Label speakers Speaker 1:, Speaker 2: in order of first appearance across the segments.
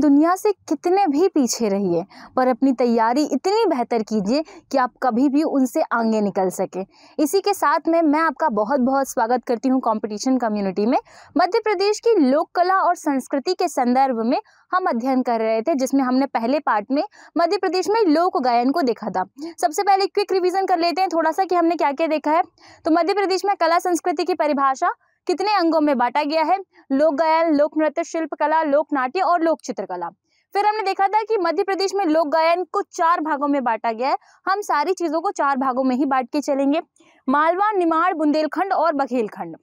Speaker 1: दुनिया से कितने भी पीछे रहिए पर अपनी तैयारी इतनी बेहतर कीजिए कि आप कभी भी उनसे आगे निकल सके इसी के साथ में मैं आपका बहुत बहुत स्वागत करती हूँ कंपटीशन कम्युनिटी में मध्य प्रदेश की लोक कला और संस्कृति के संदर्भ में हम अध्ययन कर रहे थे जिसमें हमने पहले पार्ट में मध्य प्रदेश में लोक गायन को देखा था सबसे पहले क्विक रिविजन कर लेते हैं थोड़ा सा कि हमने क्या क्या देखा है तो मध्य प्रदेश में कला संस्कृति की परिभाषा कितने अंगों में बांटा गया है लोक गायन लोक नृत्य कला लोक नाट्य और लोक चित्रकला फिर हमने देखा था कि मध्य प्रदेश में लोक गायन को चार भागों में बांटा गया है हम सारी चीज़ों को चार भागों में ही बांट के चलेंगे मालवा निमाड़ बुंदेलखंड और बघेलखंड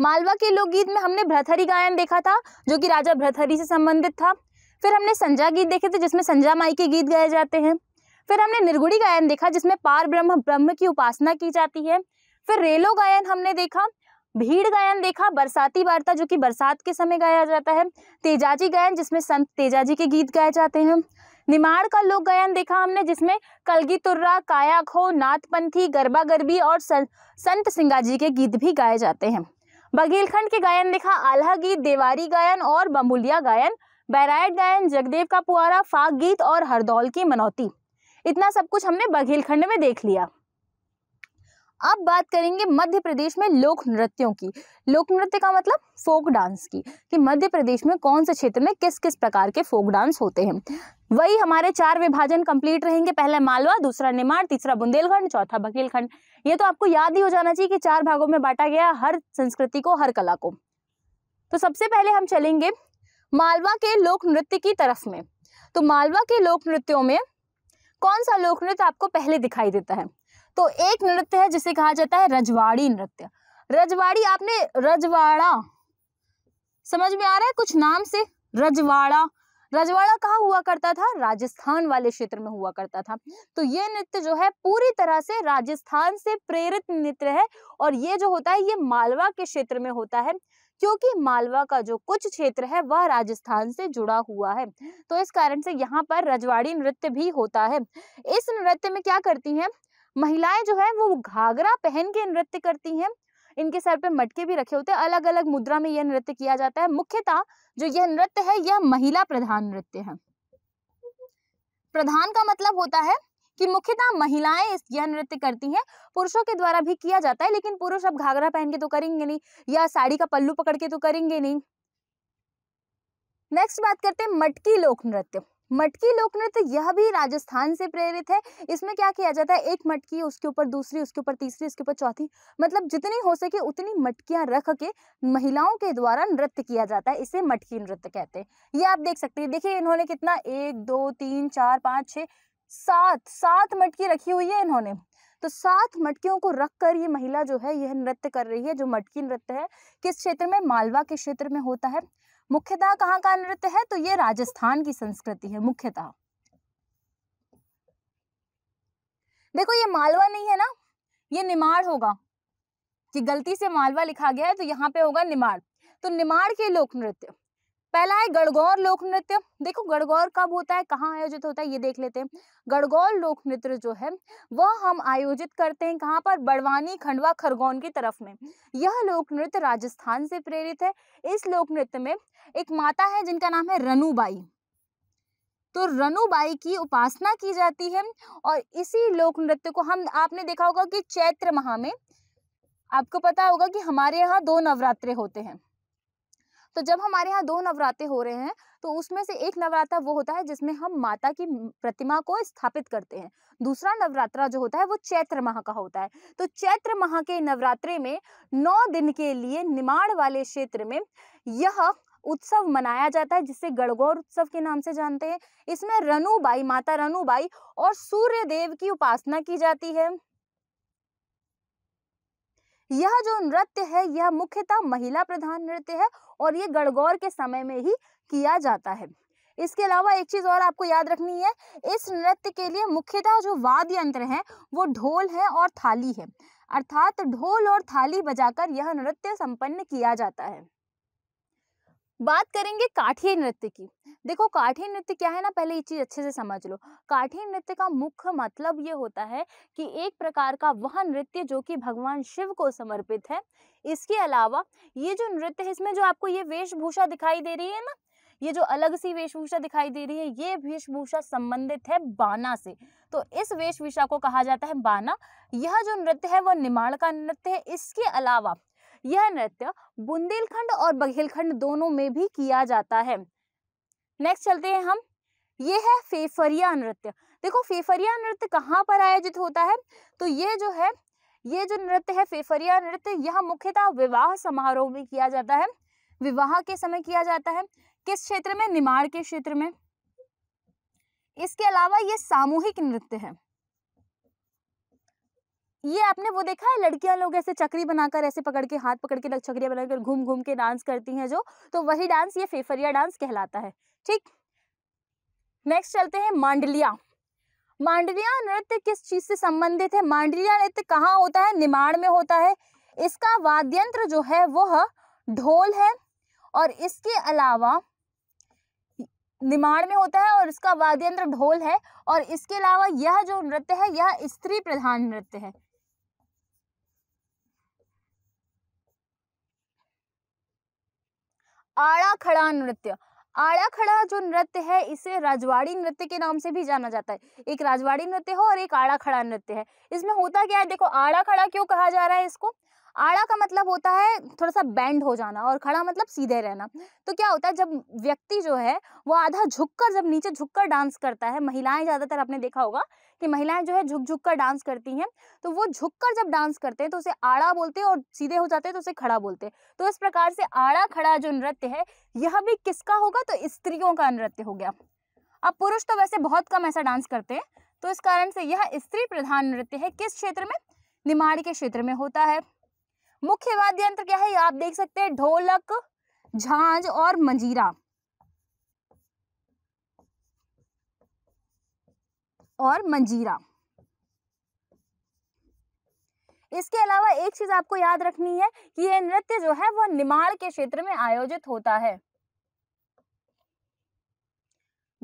Speaker 1: मालवा के लोकगीत में हमने भ्रथरी गायन देखा था जो कि राजा भ्रथरी से संबंधित था फिर हमने संजा गीत देखे थे जिसमें संजा माई के गीत गाए जाते हैं फिर हमने निर्गुड़ी गायन देखा जिसमें पार ब्रह्म ब्रह्म की उपासना की जाती है फिर रेलो गायन हमने देखा भीड़ गायन देखा बरसाती वार्ता जो कि बरसात के समय गाया जाता है तेजाजी गायन जिसमें संत तेजाजी के गीत गाए जाते हैं निमाड़ का लोक गायन देखा हमने जिसमें कलगी तुर्रा काया खो नाथपंथी गरबा गरबी और संत सिंगाजी के गीत भी गाए जाते हैं बघेलखंड के गायन देखा आल्हा गीत देवारी गायन और बम्बुलिया गायन बैराइट गायन जगदेव का पुआरा फाग गीत और हरदौल की मनौती इतना सब कुछ हमने बघेलखंड में देख लिया अब बात करेंगे मध्य प्रदेश में लोक नृत्यों की लोक नृत्य का मतलब फोक डांस की कि मध्य प्रदेश में कौन से क्षेत्र में किस किस प्रकार के फोक डांस होते हैं वही हमारे चार विभाजन कंप्लीट रहेंगे पहला मालवा दूसरा निमाड़ तीसरा बुंदेलखंड चौथा बघेलखंड ये तो आपको याद ही हो जाना चाहिए कि चार भागों में बांटा गया हर संस्कृति को हर कला को तो सबसे पहले हम चलेंगे मालवा के लोक नृत्य की तरफ में तो मालवा के लोक नृत्यों में कौन सा लोक नृत्य आपको पहले दिखाई देता है तो एक नृत्य है जिसे कहा जाता है रजवाड़ी नृत्य रजवाड़ी आपने रजवाड़ा समझ में आ रहा है कुछ नाम से रजवाड़ा रजवाड़ा कहाँ हुआ करता था राजस्थान वाले क्षेत्र में हुआ करता था तो ये नृत्य जो है पूरी तरह से राजस्थान से प्रेरित नृत्य है और ये जो होता है ये मालवा के क्षेत्र में होता है क्योंकि मालवा का जो कुछ क्षेत्र है वह राजस्थान से जुड़ा हुआ है तो इस कारण से यहाँ पर रजवाड़ी नृत्य भी होता है इस नृत्य में क्या करती हैं महिलाएं जो है वो घाघरा पहन के नृत्य करती हैं इनके सर पे मटके भी रखे होते हैं अलग अलग मुद्रा में यह नृत्य किया जाता है मुख्यतः जो यह नृत्य है यह महिला प्रधान नृत्य है प्रधान का मतलब होता है कि मुख्यतः महिलाएं यह नृत्य करती हैं पुरुषों के द्वारा भी किया जाता है लेकिन पुरुष अब घाघरा पहन के तो करेंगे नहीं या साड़ी का पल्लू पकड़ के तो करेंगे नहीं नेक्स्ट बात करते हैं मटकी लोक नृत्य मटकी लोक नृत्य यह भी राजस्थान से प्रेरित है इसमें क्या किया जाता है एक मटकी उसके ऊपर दूसरी उसके ऊपर तीसरी उसके ऊपर चौथी मतलब जितनी हो सके उतनी मटकियां रख के महिलाओं के द्वारा नृत्य किया जाता है इसे मटकी नृत्य कहते हैं ये आप देख सकते हैं देखिए इन्होंने कितना एक दो तीन चार पाँच छः सात सात मटकी रखी हुई है इन्होंने तो सात मटकियों को रख कर ये महिला जो है यह नृत्य कर रही है जो मटकी नृत्य है किस क्षेत्र में मालवा के क्षेत्र में होता है मुख्यतः कहाँ का नृत्य है तो ये राजस्थान की संस्कृति है मुख्यतः देखो ये मालवा नहीं है ना ये निमाड़ होगा कि गलती से मालवा लिखा गया है तो यहाँ पे होगा निमाड़ तो निमाड़ के लोक नृत्य पहला है गड़गौर लोक नृत्य देखो गड़गौर कब होता है कहाँ आयोजित होता है ये देख लेते हैं गड़गौर लोक नृत्य जो है वह हम आयोजित करते हैं कहाँ पर बड़वानी खंडवा खरगोन की तरफ में यह लोक नृत्य राजस्थान से प्रेरित है इस लोक नृत्य में एक माता है जिनका नाम है रनुबाई तो रनुबाई की उपासना की जाती है और इसी लोक नृत्य को हम आपने देखा होगा कि चैत्र माह में आपको पता होगा कि हमारे यहाँ दो नवरात्रे होते हैं तो जब हमारे यहाँ दो नवरात्रे हो रहे हैं तो उसमें से एक नवरात्रा वो होता है जिसमें हम माता की प्रतिमा को स्थापित करते हैं दूसरा नवरात्रा जो होता है वो चैत्र माह का होता है तो चैत्र माह के नवरात्रे में नौ दिन के लिए निमाड़ वाले क्षेत्र में यह उत्सव मनाया जाता है जिसे गड़गौर उत्सव के नाम से जानते हैं इसमें रनुबाई माता रनुबाई और सूर्य देव की उपासना की जाती है यह जो नृत्य है यह मुख्यतः महिला प्रधान नृत्य है और ये गणगौर के समय में ही किया जाता है इसके अलावा एक चीज़ और आपको याद रखनी है इस नृत्य के लिए मुख्यतः जो वाद्य यंत्र हैं वो ढोल है और थाली है अर्थात ढोल और थाली बजाकर यह नृत्य संपन्न किया जाता है बात करेंगे काठी नृत्य की देखो काठिए नृत्य क्या है ना पहले ये चीज़ अच्छे से समझ लो काठिए नृत्य का मुख्य मतलब ये होता है कि एक प्रकार का वह नृत्य जो कि भगवान शिव को समर्पित है इसके अलावा ये जो नृत्य है इसमें जो आपको ये वेशभूषा दिखाई दे रही है ना ये जो अलग सी वेशभूषा दिखाई दे रही है ये वेशभूषा संबंधित है बाना से तो इस वेशभूषा को कहा जाता है बाना यह जो नृत्य है वह निमाड़ का नृत्य है इसके अलावा यह नृत्य बुंदेलखंड और बघेलखंड दोनों में भी किया जाता है नेक्स्ट चलते हैं हम ये है फेफरिया नृत्य देखो फेफरिया नृत्य कहाँ पर आयोजित होता है तो ये जो है ये जो नृत्य है फेफरिया नृत्य यह मुख्यतः विवाह समारोह में किया जाता है विवाह के समय किया जाता है किस क्षेत्र में निमाड़ के क्षेत्र में इसके अलावा ये सामूहिक नृत्य है ये आपने वो देखा है लड़कियां लोग ऐसे चक्री बनाकर ऐसे पकड़ के हाथ पकड़ के चक्रिया बनाकर घूम घूम के डांस करती हैं जो तो वही डांस ये फेफरिया डांस कहलाता है ठीक नेक्स्ट चलते हैं मांडलिया मांडलिया नृत्य किस चीज से संबंधित है मांडलिया नृत्य कहाँ होता है निमाड़ में होता है इसका वाद्यंत्र जो है वह ढोल है और इसके अलावा निमाड़ में होता है और इसका वाद्यंत्र ढोल है और इसके अलावा यह जो नृत्य है यह स्त्री प्रधान नृत्य है आड़ा खड़ा नृत्य आड़ा खड़ा जो नृत्य है इसे राजवाड़ी नृत्य के नाम से भी जाना जाता है एक राजवाड़ी नृत्य हो और एक आड़ा खड़ा नृत्य है इसमें होता क्या है देखो आड़ा खड़ा क्यों कहा जा रहा है इसको आड़ा का मतलब होता है थोड़ा सा बैंड हो जाना और खड़ा मतलब सीधे रहना तो क्या होता है जब व्यक्ति जो है वो आधा झुककर जब नीचे झुककर डांस करता है महिलाएं ज़्यादातर आपने देखा होगा कि महिलाएं जो है झुक झुक कर डांस करती हैं तो वो झुक कर जब डांस करते हैं तो उसे आड़ा बोलते हैं और सीधे हो जाते हैं तो उसे खड़ा बोलते हैं तो इस प्रकार से आड़ा खड़ा जो नृत्य है यह भी किसका होगा तो स्त्रियों का नृत्य हो गया अब पुरुष तो वैसे बहुत कम ऐसा डांस करते हैं तो इस कारण से यह स्त्री प्रधान नृत्य है किस क्षेत्र में निमाड़ के क्षेत्र में होता है मुख्य वाद्य यंत्र क्या है आप देख सकते हैं ढोलक झांझ और मंजीरा और मंजीरा इसके अलावा एक चीज आपको याद रखनी है कि यह नृत्य जो है वह निमाड़ के क्षेत्र में आयोजित होता है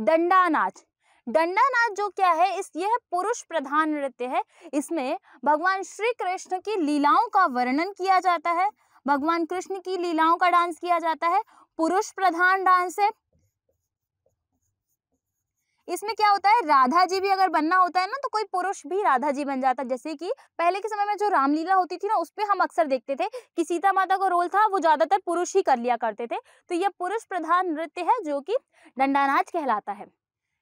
Speaker 1: डंडा नाच डंडा नाच जो क्या है इस यह पुरुष प्रधान नृत्य है इसमें भगवान श्री कृष्ण की लीलाओं का वर्णन किया जाता है भगवान कृष्ण की लीलाओं का डांस किया जाता है पुरुष प्रधान डांस है इसमें क्या होता है राधा जी भी अगर बनना होता है ना तो कोई पुरुष भी राधा जी बन जाता है जैसे कि पहले के समय में जो रामलीला होती थी ना उस पर हम अक्सर देखते थे कि सीता माता का रोल था वो ज्यादातर पुरुष ही कर लिया करते थे तो यह पुरुष प्रधान नृत्य है जो कि डंडानाच कहलाता है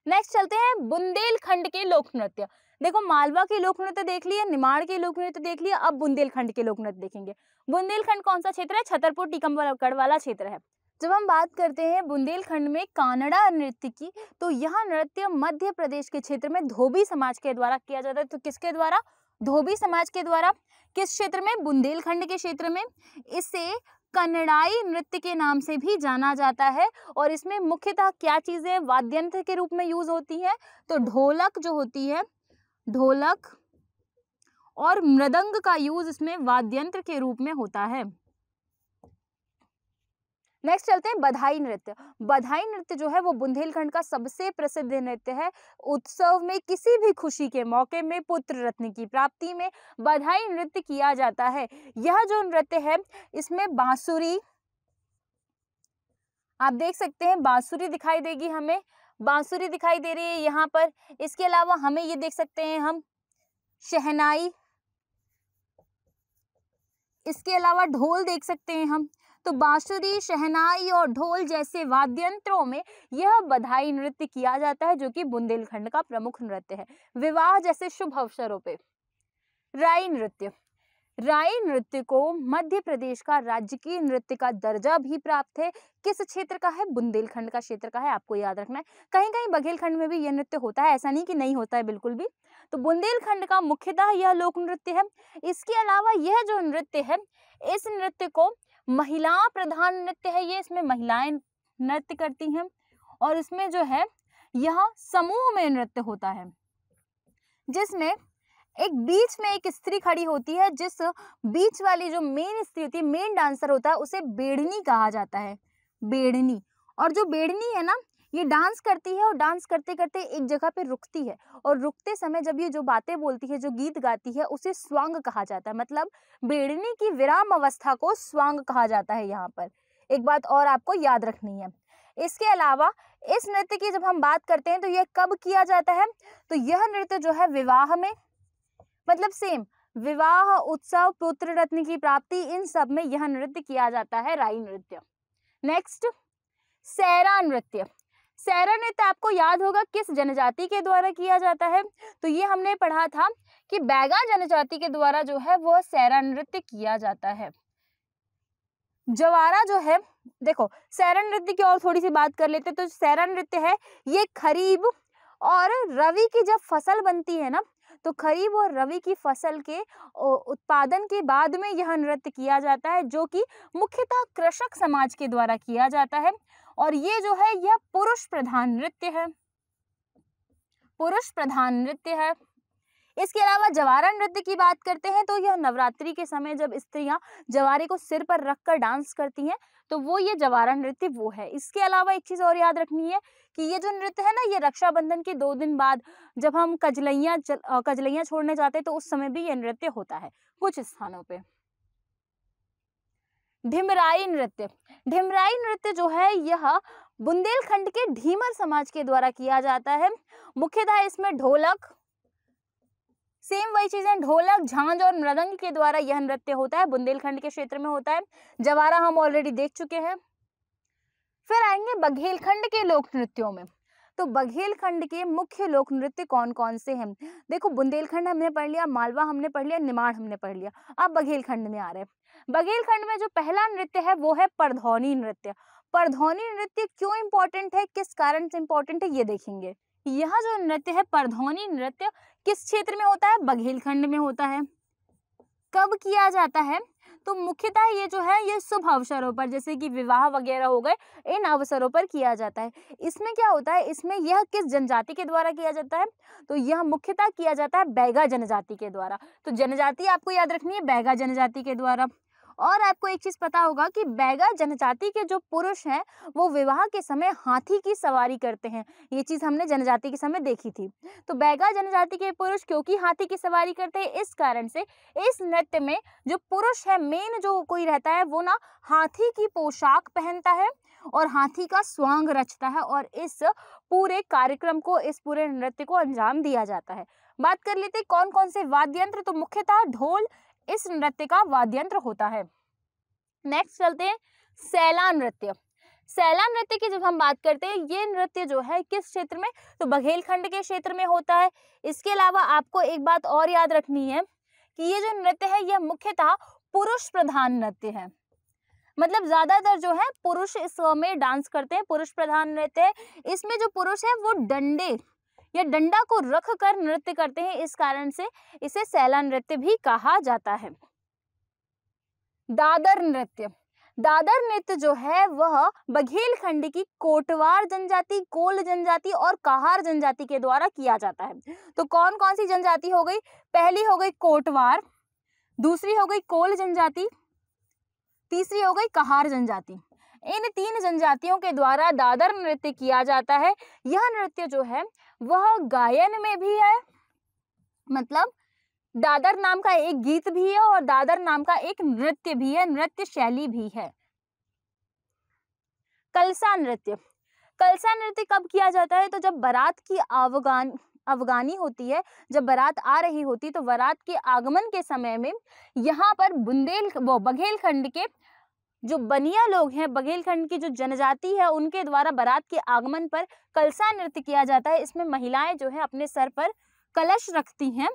Speaker 1: नेक्स्ट चलते हैं बुंदेलखंड के लोक नृत्य देखो मालवा के लोक नृत्य देख लिए निमाड़ के लोक नृत्य देख लिए अब बुंदेलखंड के लोक नृत्य देखेंगे बुंदेलखंड कौन सा क्षेत्र है छतरपुर टीकमगढ़ वाला क्षेत्र है जब हम बात करते हैं बुंदेलखंड में कानड़ा नृत्य की तो यह नृत्य मध्य प्रदेश के क्षेत्र में धोबी समाज के द्वारा किया जाता है तो किसके द्वारा धोबी समाज के द्वारा किस क्षेत्र में बुंदेलखंड के क्षेत्र में इसे कन्नड़ाई नृत्य के नाम से भी जाना जाता है और इसमें मुख्यतः क्या चीज़ें वाद्यंत्र के रूप में यूज़ होती है तो ढोलक जो होती है ढोलक और मृदंग का यूज़ इसमें वाद्यंत्र के रूप में होता है नेक्स्ट चलते हैं बधाई नृत्य बधाई नृत्य जो है वो बुंदेलखंड का सबसे प्रसिद्ध नृत्य है उत्सव में किसी भी खुशी के मौके में पुत्र रत्न की प्राप्ति में बधाई नृत्य किया जाता है यह जो नृत्य है इसमें बांसुरी आप देख सकते हैं बांसुरी दिखाई देगी हमें बांसुरी दिखाई दे रही है यहाँ पर इसके अलावा हमें ये देख सकते हैं हम शहनाई इसके अलावा ढोल देख सकते हैं हम तो बांसुरी शहनाई और ढोल जैसे वाद्यंत्रों में यह बधाई नृत्य किया जाता है जो कि बुंदेलखंड का प्रमुख नृत्य है विवाह जैसे शुभ अवसरों पर राई नृत्य राय नृत्य को मध्य प्रदेश का राजकीय नृत्य का दर्जा भी प्राप्त है किस क्षेत्र का है बुंदेलखंड का क्षेत्र का है आपको याद रखना है कहीं कहीं बघेलखंड में भी यह नृत्य होता है ऐसा नहीं कि नहीं होता है बिल्कुल भी तो बुंदेलखंड का मुख्यतः यह लोक नृत्य है इसके अलावा यह जो नृत्य है इस नृत्य को महिला प्रधान नृत्य है ये इसमें महिलाएं नृत्य करती हैं और इसमें जो है यह समूह में नृत्य होता है जिसमें एक बीच में एक स्त्री खड़ी होती है जिस बीच वाली जो मेन स्त्री होती है मेन डांसर होता है उसे बेड़नी कहा जाता है बेड़नी और जो बेड़नी है ना ये डांस करती है और डांस करते करते एक जगह पे रुकती है और रुकते समय जब ये जो बातें बोलती है जो गीत गाती है उसे स्वांग कहा जाता है मतलब बेड़नी की विराम अवस्था को स्वांग कहा जाता है यहाँ पर एक बात और आपको याद रखनी है इसके अलावा इस नृत्य की जब हम बात करते हैं तो यह कब किया जाता है तो यह नृत्य जो है विवाह में मतलब सेम विवाह उत्सव पुत्र रत्न की प्राप्ति इन सब में यह नृत्य किया जाता है राई नृत्य नेक्स्ट सैरा नृत्य सैरा नृत्य तो आपको याद होगा किस जनजाति के द्वारा किया जाता है तो ये हमने पढ़ा था कि बैगा जनजाति के द्वारा जो है वह सैरा नृत्य किया जाता है जवारा जो है देखो सैरा नृत्य की और थोड़ी सी बात कर लेते तो सैरा नृत्य है ये खरीब और रवि की जब फसल बनती है ना तो खरीब और रवि की फसल के उत्पादन के बाद में यह नृत्य किया जाता है जो कि मुख्यतः कृषक समाज के द्वारा किया जाता है और ये जो है यह पुरुष प्रधान नृत्य है पुरुष प्रधान नृत्य है इसके अलावा जवारा नृत्य की बात करते हैं तो यह नवरात्रि के समय जब स्त्रियां जवारे को सिर पर रखकर डांस करती हैं तो वो ये जवारा नृत्य वो है इसके अलावा एक चीज़ और याद रखनी है कि ये जो नृत्य है ना ये रक्षाबंधन के दो दिन बाद जब हम कजलैया कजलैया छोड़ने जाते हैं तो उस समय भी ये नृत्य होता है कुछ स्थानों पर ढिमराई नृत्य ढिमराई नृत्य जो है यह बुंदेलखंड के ढीमर समाज के द्वारा किया जाता है मुख्यतः इसमें ढोलक सेम वही चीजें ढोलक झांझ और मृदंग के द्वारा यह नृत्य होता है बुंदेलखंड के क्षेत्र में होता है जवारा हम ऑलरेडी देख चुके हैं फिर आएंगे बघेलखंड के लोक नृत्यों में तो बघेलखंड के मुख्य लोक नृत्य कौन कौन से हैं देखो बुंदेलखंड हमने पढ़ लिया मालवा हमने पढ़ लिया निमाड़ हमने पढ़ लिया अब बघेलखंड में आ रहे हैं बघेलखंड में जो पहला नृत्य है वो है परधौनी नृत्य परधौनी नृत्य क्यों इम्पोर्टेंट है किस कारण से इम्पोर्टेंट है ये देखेंगे यह जो नृत्य है परधौनी नृत्य किस क्षेत्र में होता है बघेलखंड में होता है कब किया जाता है तो मुख्यतः ये जो है ये शुभ अवसरों पर जैसे कि विवाह वगैरह हो गए इन अवसरों पर किया जाता है इसमें क्या होता है इसमें यह किस जनजाति के द्वारा किया जाता है तो यह मुख्यतः किया जाता है बैगा जनजाति के द्वारा तो जनजाति आपको याद रखनी है बैगा जनजाति के द्वारा और आपको एक चीज़ पता होगा कि बैगा जनजाति के जो पुरुष हैं वो विवाह के समय हाथी की सवारी करते हैं ये चीज़ हमने जनजाति के समय देखी थी तो बैगा जनजाति के पुरुष क्योंकि हाथी की सवारी करते हैं इस कारण से इस नृत्य में जो पुरुष है मेन जो कोई रहता है वो ना हाथी की पोशाक पहनता है और हाथी का स्वांग रचता है और इस पूरे कार्यक्रम को इस पूरे नृत्य को अंजाम दिया जाता है बात कर लेते कौन कौन से वाद्य यंत्र तो मुख्यतः ढोल इस नृत्य का वाद्यंत्र होता है नेक्स्ट चलते हैं सैला नृत्य सैला नृत्य की जब हम बात करते हैं ये नृत्य जो है किस क्षेत्र में तो बघेलखंड के क्षेत्र में होता है इसके अलावा आपको एक बात और याद रखनी है कि ये जो नृत्य है यह मुख्यतः पुरुष प्रधान नृत्य है मतलब ज्यादातर जो है पुरुष में डांस करते हैं पुरुष प्रधान नृत्य है इसमें जो पुरुष है वो डंडे या डंडा को रख कर नृत्य करते हैं इस कारण से इसे सैला नृत्य भी कहा जाता है दादर नृत्य दादर नृत्य जो है वह बघेल खंड की कोटवार जनजाति कोल जनजाति और कहार जनजाति के द्वारा किया जाता है तो कौन कौन सी जनजाति हो गई पहली हो गई कोटवार दूसरी हो गई कोल जनजाति तीसरी हो गई कहार जनजाति इन तीन जनजातियों के द्वारा दादर नृत्य किया जाता है यह नृत्य जो है वह गायन में भी है मतलब दादर नाम का एक गीत भी है और दादर नाम का एक नृत्य भी है नृत्य शैली भी है कलसा नृत्य कलसा नृत्य कब किया जाता है तो जब बारात की अवगान अफगानी होती है जब बारात आ रही होती तो बारात के आगमन के समय में यहाँ पर बुंदेल वो बघेलखंड के जो बनिया लोग हैं बघेलखंड की जो जनजाति है उनके द्वारा बारात के आगमन पर कलसा नृत्य किया जाता है इसमें महिलाएं जो है अपने सर पर कलश रखती हैं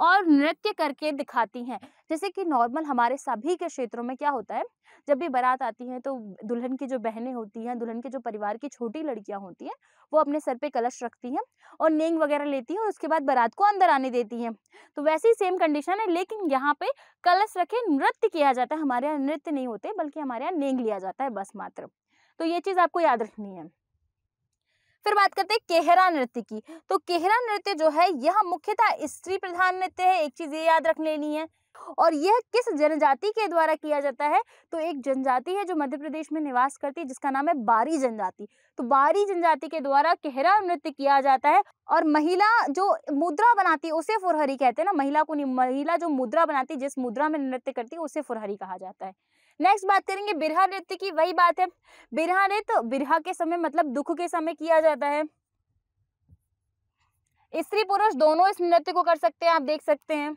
Speaker 1: और नृत्य करके दिखाती हैं जैसे कि नॉर्मल हमारे सभी के क्षेत्रों में क्या होता है जब भी बारात आती है तो दुल्हन की जो बहनें होती हैं दुल्हन के जो परिवार की छोटी लड़कियां होती हैं वो अपने सर पे कलश रखती हैं और नेंग वगैरह लेती हैं और उसके बाद बारात को अंदर आने देती हैं तो वैसे ही सेम कंडीशन है लेकिन यहाँ पे कलश रखे नृत्य किया जाता है हमारे यहाँ नृत्य नहीं होते बल्कि हमारे यहाँ नेंग लिया जाता है बस मात्र तो ये चीज़ आपको याद रखनी है फिर बात करते हैं केहरा नृत्य की तो केहरा नृत्य जो है यह मुख्यतः स्त्री प्रधान नृत्य है एक चीज ये याद रख लेनी है और यह किस जनजाति के द्वारा किया जाता है तो एक जनजाति है जो मध्य प्रदेश में निवास करती है जिसका नाम है बारी जनजाति तो बारी जनजाति के द्वारा केहरा नृत्य किया जाता है और महिला जो मुद्रा बनाती है उसे फुरहरी कहते हैं ना महिला को नहीं महिला जो मुद्रा बनाती है जिस मुद्रा में नृत्य करती है उसे फुरहरी कहा जाता है नेक्स्ट बात करेंगे बिरहा नृत्य की वही बात है बिरहा नृत्य तो बिरहा के समय मतलब दुख के समय किया जाता है स्त्री पुरुष दोनों इस नृत्य को कर सकते हैं आप देख सकते हैं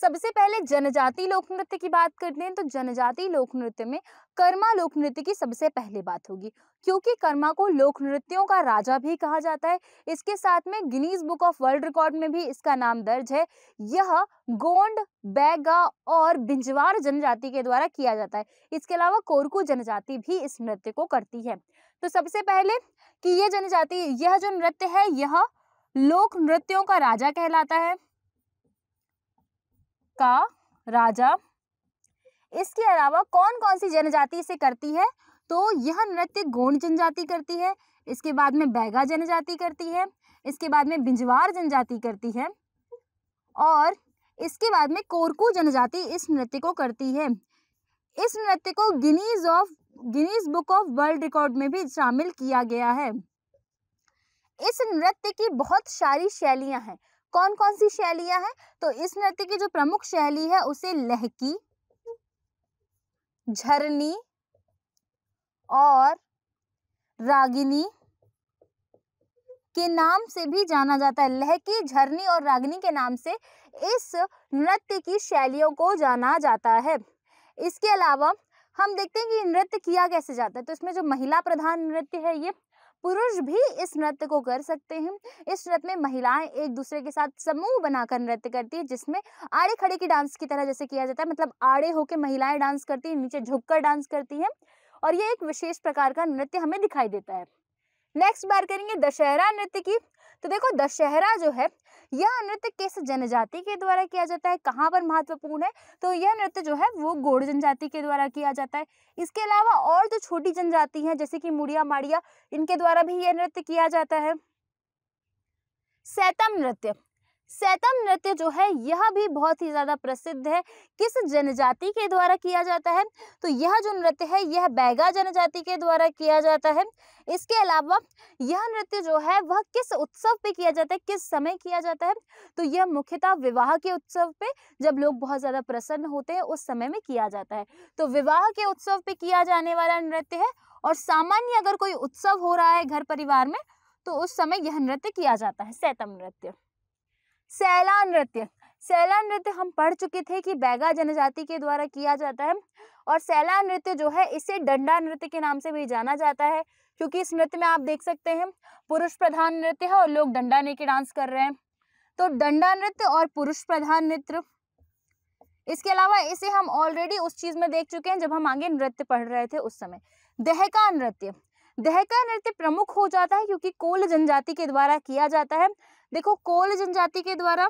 Speaker 1: सबसे पहले जनजाति लोक नृत्य की बात करते हैं तो जनजाति लोक नृत्य में कर्मा लोक नृत्य की सबसे पहले बात होगी क्योंकि कर्मा को लोक नृत्यों का राजा भी कहा जाता है इसके साथ में Guinness book of world record में भी इसका नाम दर्ज है यह गोंड बैगा और बिंजवार जनजाति के द्वारा किया जाता है इसके अलावा कोरकू जनजाति भी इस नृत्य को करती है तो सबसे पहले कि यह जनजाति यह जो नृत्य है यह लोक नृत्यों का राजा कहलाता है का राजा इसके अलावा कौन कौन सी जनजाति इसे करती है तो यह नृत्य गोंड जनजाति करती है इसके बाद में बैगा जनजाति करती है इसके बाद में बिंजवार जनजाति करती है और इसके बाद में कोरकू जनजाति इस नृत्य को करती है इस नृत्य को Guinness of Guinness book of world record में भी शामिल किया गया है इस नृत्य की बहुत सारी शैलियां हैं कौन कौन सी शैलियां हैं तो इस नृत्य की जो प्रमुख शैली है उसे लहकी झरनी और रागिनी के नाम से भी जाना जाता है लहकी झरनी और रागिनी के नाम से इस नृत्य की शैलियों को जाना जाता है इसके अलावा हम देखते हैं कि नृत्य किया कैसे जाता है तो इसमें जो महिला प्रधान नृत्य है ये पुरुष भी इस नृत्य को कर सकते हैं इस नृत्य में महिलाएं एक दूसरे के साथ समूह बनाकर नृत्य करती है जिसमें आड़े खड़े की डांस की तरह जैसे किया जाता है मतलब आड़े होकर महिलाएं डांस करती हैं नीचे झुककर डांस करती हैं और ये एक विशेष प्रकार का नृत्य हमें दिखाई देता है नेक्स्ट बात करेंगे दशहरा नृत्य की तो देखो दशहरा जो है यह नृत्य किस जनजाति के द्वारा किया जाता है कहाँ पर महत्वपूर्ण है तो यह नृत्य जो है वो गोड़ जनजाति के द्वारा किया जाता है इसके अलावा और जो छोटी जनजाति हैं जैसे कि मुड़िया माड़िया इनके द्वारा भी यह नृत्य किया जाता है सैतम नृत्य सैतम नृत्य जो है यह भी बहुत ही ज़्यादा प्रसिद्ध है किस जनजाति के द्वारा किया जाता है तो यह जो नृत्य है यह बैगा जनजाति के द्वारा किया जाता है इसके अलावा यह नृत्य जो है वह किस उत्सव पे किया जाता है किस समय किया जाता है तो यह मुख्यतः विवाह के उत्सव पे जब लोग बहुत ज़्यादा प्रसन्न होते हैं उस समय में किया जाता है तो विवाह के उत्सव पे किया जाने वाला नृत्य है और सामान्य अगर कोई उत्सव हो रहा है घर परिवार में तो उस समय यह नृत्य किया जाता है सैतम नृत्य सैला नृत्य सैला नृत्य हम पढ़ चुके थे कि बैगा जनजाति के द्वारा किया जाता है और सैला नृत्य जो है इसे डंडा नृत्य के नाम से भी जाना जाता है क्योंकि इस नृत्य में आप देख सकते हैं पुरुष प्रधान नृत्य है और लोग डंडा लेके डांस कर रहे हैं तो डंडा नृत्य और पुरुष प्रधान नृत्य इसके अलावा इसे हम ऑलरेडी उस चीज़ में देख चुके हैं जब हम आगे नृत्य पढ़ रहे थे उस समय दहका नृत्य दहका नृत्य प्रमुख हो जाता है क्योंकि कोल जनजाति के द्वारा किया जाता है देखो कोल जनजाति के द्वारा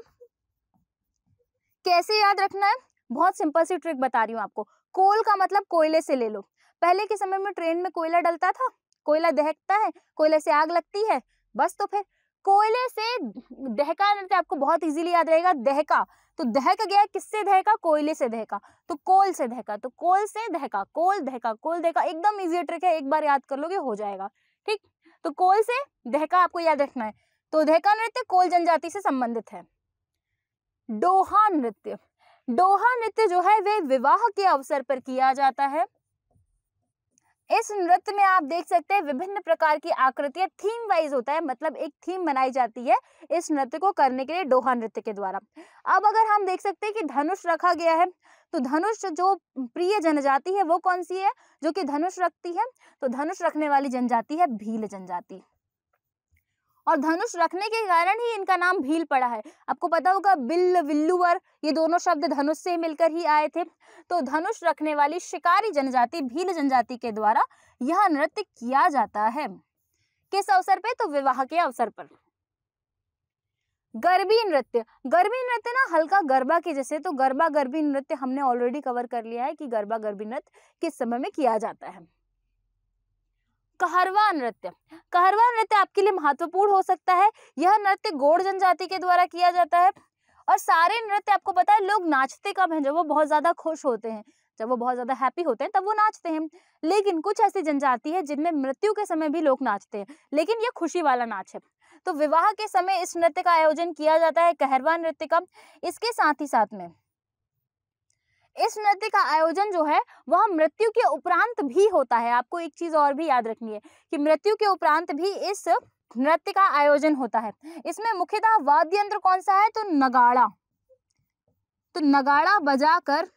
Speaker 1: कैसे याद रखना है बहुत सिंपल सी ट्रिक बता रही हूँ आपको कोल का मतलब कोयले से ले लो पहले के समय में ट्रेन में कोयला डलता था कोयला दहकता है कोयले से आग लगती है बस तो फिर कोयले से दहका नृत्य आपको बहुत इजीली याद रहेगा दहका तो दहक गया किससे दहका कोयले से दहका तो कोल से दहका तो कोल से दहका कोल दहका कोल दहका एकदम इजी ट्रिक है एक बार याद कर लोगे हो जाएगा ठीक तो कोल से दहका आपको याद रखना है तो दहका नृत्य कोल जनजाति से संबंधित है डोहा नृत्य डोहा नृत्य जो है वे विवाह के अवसर पर किया जाता है इस नृत्य में आप देख सकते हैं विभिन्न प्रकार की आकृतियां थीम वाइज होता है मतलब एक थीम बनाई जाती है इस नृत्य को करने के लिए डोहा नृत्य के द्वारा अब अगर हम देख सकते हैं कि धनुष रखा गया है तो धनुष जो प्रिय जनजाति है वो कौन सी है जो कि धनुष रखती है तो धनुष रखने वाली जनजाति है भील जनजाति और धनुष रखने के कारण ही इनका नाम भील पड़ा है आपको पता होगा बिल्ल विल्लूवर ये दोनों शब्द धनुष से मिलकर ही आए थे तो धनुष रखने वाली शिकारी जनजाति भील जनजाति के द्वारा यह नृत्य किया जाता है किस अवसर पे तो विवाह के अवसर पर गर्भी नृत्य गर्भी नृत्य ना हल्का गरबा के जैसे तो गरबा गर्भी नृत्य हमने ऑलरेडी कवर कर लिया है कि गरबा गर्भी नृत्य किस समय में किया जाता है कहरवा नृत्य कहरवा नृत्य आपके लिए महत्वपूर्ण हो सकता है यह नृत्य गोड़ जनजाति के द्वारा किया जाता है और सारे नृत्य आपको पता है लोग नाचते कब हैं जब वो बहुत ज्यादा खुश होते हैं जब वो बहुत ज्यादा हैप्पी होते हैं तब वो नाचते हैं लेकिन कुछ ऐसी जनजाति है जिनमें मृत्यु के समय भी लोग नाचते हैं लेकिन यह खुशी वाला नाच है तो विवाह के समय इस नृत्य का आयोजन किया जाता है कहरवा नृत्य का इसके साथ ही साथ में इस नृत्य का आयोजन जो है वह मृत्यु के उपरांत भी होता है आपको एक चीज और भी याद रखनी है कि मृत्यु के उपरांत भी इस नृत्य का आयोजन होता है इसमें मुख्यतः वाद्य यंत्र कौन सा है तो नगाड़ा तो नगाड़ा बजाकर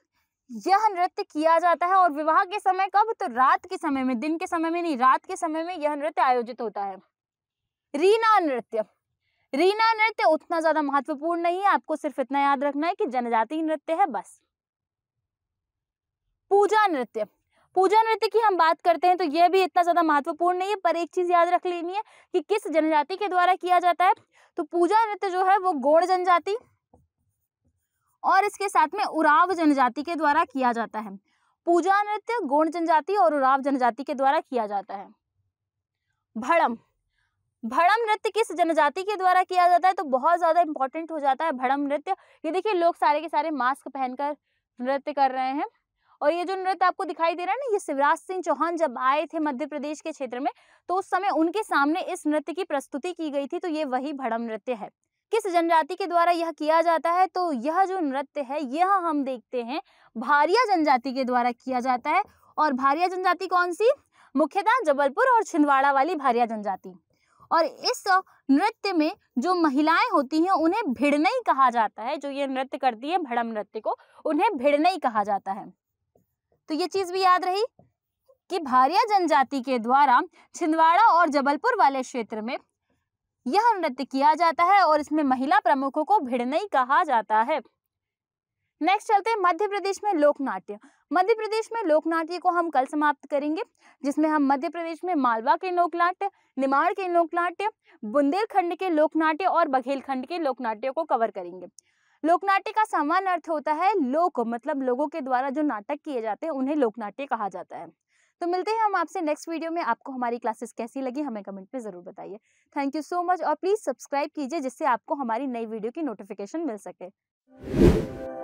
Speaker 1: यह नृत्य किया जाता है और विवाह के समय कब तो रात के समय में दिन के समय में नहीं रात के समय में यह नृत्य आयोजित होता है रीना नृत्य रीना नृत्य उतना ज्यादा महत्वपूर्ण नहीं है आपको सिर्फ इतना याद रखना है कि जनजातीय नृत्य है बस पूजा नृत्य पूजा नृत्य की हम बात करते हैं तो यह भी इतना ज़्यादा महत्वपूर्ण नहीं है पर एक चीज़ याद रख लेनी है कि किस जनजाति के द्वारा किया जाता है तो पूजा नृत्य जो है वो गोड़ जनजाति और इसके साथ में उराव जनजाति के द्वारा किया जाता है पूजा नृत्य गोण जनजाति और उराव जनजाति के द्वारा किया जाता है भड़म भड़म नृत्य किस जनजाति के द्वारा किया जाता है तो बहुत ज़्यादा इंपॉर्टेंट हो जाता है भड़म नृत्य ये देखिए लोग सारे के सारे मास्क पहनकर नृत्य कर रहे हैं और ये जो नृत्य आपको दिखाई दे रहा है ना ये शिवराज सिंह चौहान जब आए थे मध्य प्रदेश के क्षेत्र में तो उस समय उनके सामने इस नृत्य की प्रस्तुति की गई थी तो ये वही भड़म नृत्य है किस जनजाति के द्वारा यह किया जाता है तो यह जो नृत्य है यह हम देखते हैं भारिया जनजाति के द्वारा किया जाता है और भारिया जनजाति कौन सी मुख्यतः जबलपुर और छिंदवाड़ा वाली भारिया जनजाति और इस नृत्य में जो महिलाएं होती हैं उन्हें भिड़नई कहा जाता है जो ये नृत्य करती है भड़म नृत्य को उन्हें भिड़नई कहा जाता है तो ये चीज भी याद रही कि भारिया जनजाति के द्वारा छिंदवाड़ा और जबलपुर वाले क्षेत्र में यह नृत्य किया जाता है और इसमें महिला प्रमुखों को भिड़नई कहा जाता है नेक्स्ट चलते हैं मध्य प्रदेश में लोकनाट्य मध्य प्रदेश में लोकनाट्य को हम कल समाप्त करेंगे जिसमें हम मध्य प्रदेश में मालवा के लोकनाट्य निमाड़ के लोकनाट्य बुंदेलखंड के लोकनाट्य और बघेलखंड के लोकनाट्य को कवर करेंगे लोकनाट्य का सामान्य अर्थ होता है लोक मतलब लोगों के द्वारा जो नाटक किए जाते हैं उन्हें लोकनाट्य कहा जाता है तो मिलते हैं हम आपसे नेक्स्ट वीडियो में आपको हमारी क्लासेस कैसी लगी हमें कमेंट में ज़रूर बताइए थैंक यू सो मच और प्लीज़ सब्सक्राइब कीजिए जिससे आपको हमारी नई वीडियो की नोटिफिकेशन मिल सके